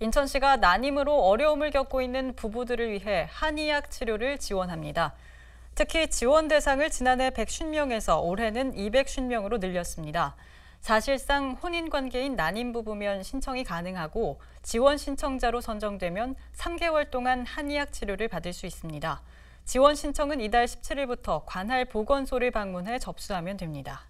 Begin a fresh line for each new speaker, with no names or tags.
인천시가 난임으로 어려움을 겪고 있는 부부들을 위해 한의학 치료를 지원합니다. 특히 지원 대상을 지난해 150명에서 올해는 250명으로 늘렸습니다. 사실상 혼인관계인 난임 부부면 신청이 가능하고 지원 신청자로 선정되면 3개월 동안 한의학 치료를 받을 수 있습니다. 지원 신청은 이달 17일부터 관할 보건소를 방문해 접수하면 됩니다.